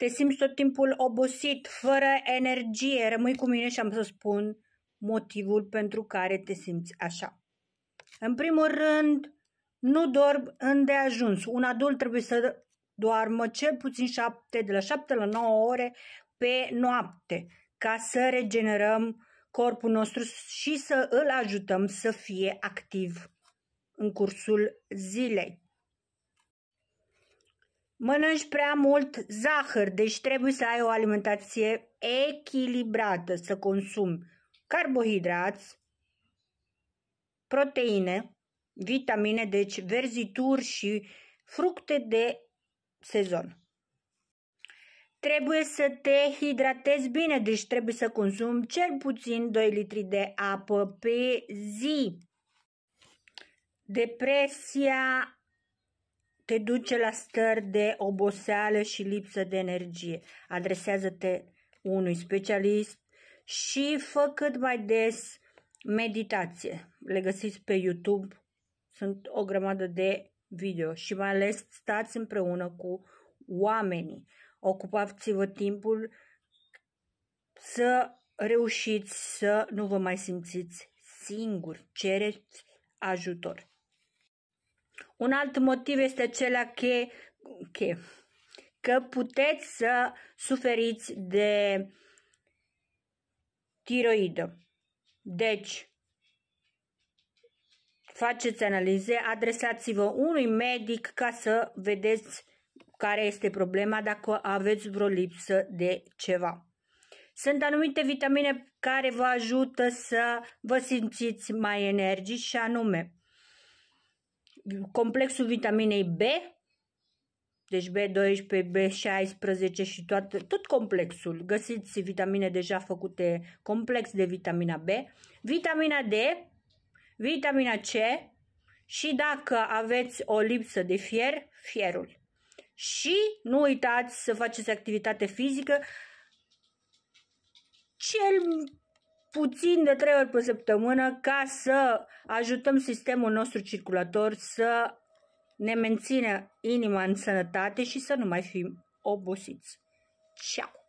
te simți tot timpul obosit, fără energie, rămâi cu mine și am să spun motivul pentru care te simți așa. În primul rând, nu dorm îndeajuns. Un adult trebuie să doarmă cel puțin 7, de la 7 la 9 ore pe noapte ca să regenerăm corpul nostru și să îl ajutăm să fie activ în cursul zilei. Mănânci prea mult zahăr, deci trebuie să ai o alimentație echilibrată, să consumi carbohidrați, proteine, vitamine, deci verzituri și fructe de sezon. Trebuie să te hidratezi bine, deci trebuie să consumi cel puțin 2 litri de apă pe zi. Depresia te duce la stări de oboseală și lipsă de energie. Adresează-te unui specialist și fă cât mai des meditație. Le găsiți pe YouTube, sunt o grămadă de video și mai ales stați împreună cu oamenii. Ocupați-vă timpul să reușiți să nu vă mai simțiți singuri. Cereți ajutor. Un alt motiv este acela că, că, că puteți să suferiți de tiroidă. Deci, faceți analize, adresați-vă unui medic ca să vedeți care este problema dacă aveți vreo lipsă de ceva. Sunt anumite vitamine care vă ajută să vă simțiți mai energici și anume complexul vitaminei B, deci B12, B16 și toate, tot complexul. Găsiți vitamine deja făcute, complex de vitamina B, vitamina D, vitamina C și dacă aveți o lipsă de fier, fierul. Și nu uitați să faceți activitate fizică cel puțin de trei ori pe săptămână ca să ajutăm sistemul nostru circulator să ne menține inima în sănătate și să nu mai fim obosiți. Ciao!